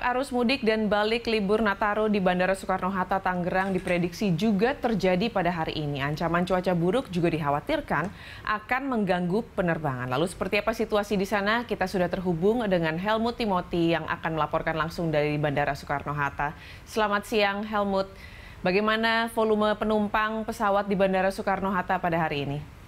Arus mudik dan balik libur Nataru di Bandara Soekarno-Hatta Tangerang diprediksi juga terjadi pada hari ini. Ancaman cuaca buruk juga dikhawatirkan akan mengganggu penerbangan. Lalu seperti apa situasi di sana? Kita sudah terhubung dengan Helmut Timoti yang akan melaporkan langsung dari Bandara Soekarno-Hatta. Selamat siang Helmut. Bagaimana volume penumpang pesawat di Bandara Soekarno-Hatta pada hari ini?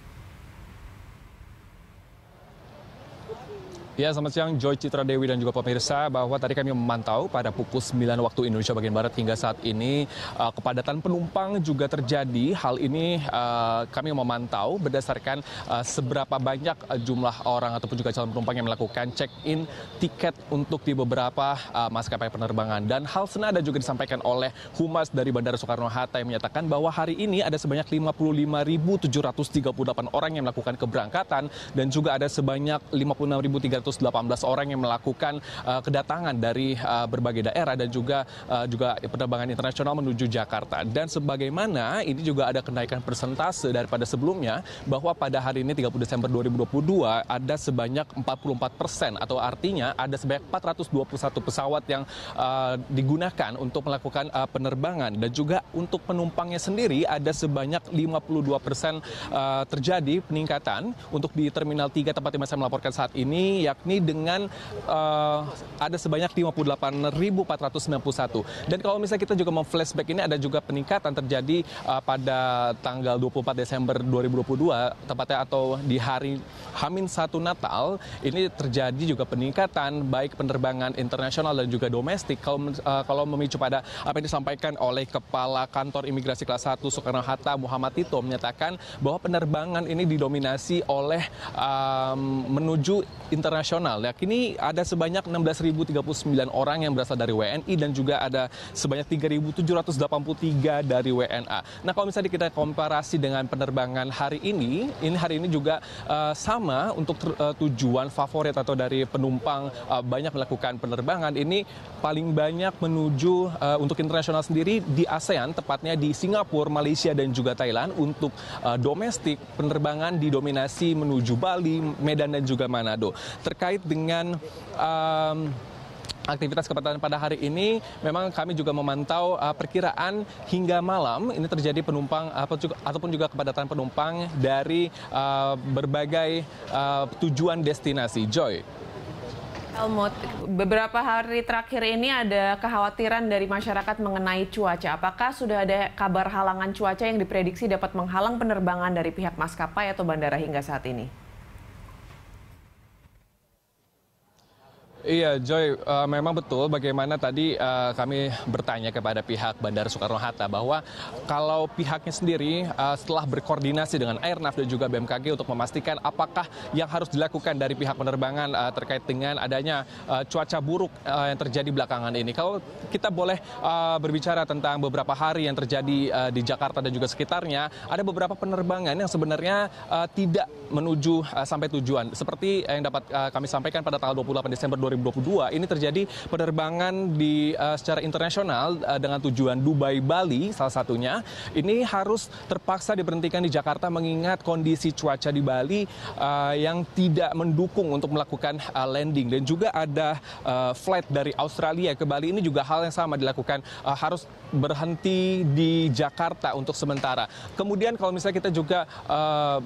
Ya, selamat siang Joy Citra Dewi dan juga pemirsa bahwa tadi kami memantau pada pukul 9 waktu Indonesia bagian Barat hingga saat ini uh, kepadatan penumpang juga terjadi. Hal ini uh, kami memantau berdasarkan uh, seberapa banyak jumlah orang ataupun juga calon penumpang yang melakukan check-in tiket untuk di beberapa uh, maskapai penerbangan. Dan hal senada juga disampaikan oleh Humas dari Bandara Soekarno-Hatta yang menyatakan bahwa hari ini ada sebanyak 55.738 orang yang melakukan keberangkatan dan juga ada sebanyak 50 26.318 orang yang melakukan eh, kedatangan dari eh, berbagai daerah dan juga eh, juga penerbangan internasional menuju Jakarta. Dan sebagaimana ini juga ada kenaikan persentase daripada sebelumnya bahwa pada hari ini 30 Desember 2022 ada sebanyak 44 persen atau artinya ada sebanyak 421 pesawat yang uh, digunakan untuk melakukan uh, penerbangan dan juga untuk penumpangnya sendiri ada sebanyak 52 persen uh, terjadi peningkatan untuk di Terminal 3 tempat yang saya melaporkan saat ini yakni dengan uh, ada sebanyak 58.491. Dan kalau misalnya kita juga memflashback ini ada juga peningkatan terjadi uh, pada tanggal 24 Desember 2022 tepatnya atau di hari Hamin 1 Natal ini terjadi juga peningkatan baik penerbangan internasional dan juga domestik kalau uh, kalau memicu pada apa yang disampaikan oleh kepala kantor imigrasi kelas 1 Soekarno Hatta Muhammad Tito menyatakan bahwa penerbangan ini didominasi oleh um, menuju menuju internasional. Ya, kini ada sebanyak 16.039 orang yang berasal dari WNI dan juga ada sebanyak 3.783 dari WNA. Nah, kalau misalnya kita komparasi dengan penerbangan hari ini, ini hari ini juga uh, sama untuk ter, uh, tujuan favorit atau dari penumpang uh, banyak melakukan penerbangan ini paling banyak menuju uh, untuk internasional sendiri di ASEAN, tepatnya di Singapura, Malaysia dan juga Thailand. Untuk uh, domestik penerbangan didominasi menuju Bali, Medan dan juga Manado. Manado. Terkait dengan um, aktivitas kepadatan pada hari ini memang kami juga memantau uh, perkiraan hingga malam ini terjadi penumpang uh, ataupun juga kepadatan penumpang dari uh, berbagai uh, tujuan destinasi. Joy. Helmut, beberapa hari terakhir ini ada kekhawatiran dari masyarakat mengenai cuaca. Apakah sudah ada kabar halangan cuaca yang diprediksi dapat menghalang penerbangan dari pihak maskapai atau bandara hingga saat ini? Iya Joy, uh, memang betul bagaimana tadi uh, kami bertanya kepada pihak Bandara Soekarno-Hatta bahwa kalau pihaknya sendiri uh, setelah berkoordinasi dengan Airnav dan juga BMKG untuk memastikan apakah yang harus dilakukan dari pihak penerbangan uh, terkait dengan adanya uh, cuaca buruk uh, yang terjadi belakangan ini. Kalau kita boleh uh, berbicara tentang beberapa hari yang terjadi uh, di Jakarta dan juga sekitarnya, ada beberapa penerbangan yang sebenarnya uh, tidak menuju uh, sampai tujuan. Seperti yang dapat uh, kami sampaikan pada tanggal 28 Desember 2020 2022 ini terjadi penerbangan di eh, secara internasional eh, dengan tujuan Dubai Bali salah satunya ini harus terpaksa diberhentikan di Jakarta mengingat kondisi cuaca di Bali eh, yang tidak mendukung untuk melakukan landing dan juga ada flight dari Australia ke Bali ini juga hal yang sama dilakukan harus berhenti di Jakarta untuk sementara. Kemudian kalau misalnya kita juga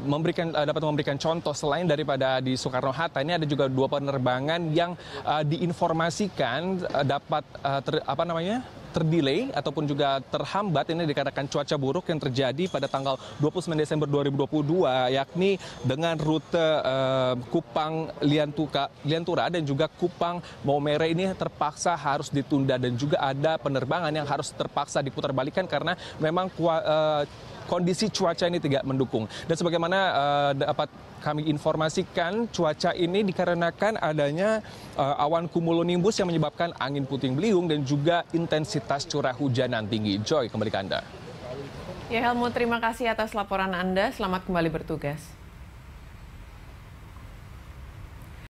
memberikan dapat memberikan contoh selain daripada di Soekarno Hatta ini ada juga dua penerbangan yang uh, diinformasikan uh, dapat uh, ter, apa namanya terdelay ataupun juga terhambat ini dikatakan cuaca buruk yang terjadi pada tanggal 29 Desember 2022 yakni dengan rute uh, Kupang Liantuka, Liantura dan juga Kupang Maumere ini terpaksa harus ditunda dan juga ada penerbangan yang harus terpaksa diputarbalikkan karena memang uh, kondisi cuaca ini tidak mendukung. Dan sebagaimana uh, dapat kami informasikan, cuaca ini dikarenakan adanya uh, awan kumulonimbus yang menyebabkan angin puting beliung dan juga intensitas curah hujan yang tinggi. Joy, kembali ke Anda. Ya Helmut, terima kasih atas laporan Anda. Selamat kembali bertugas.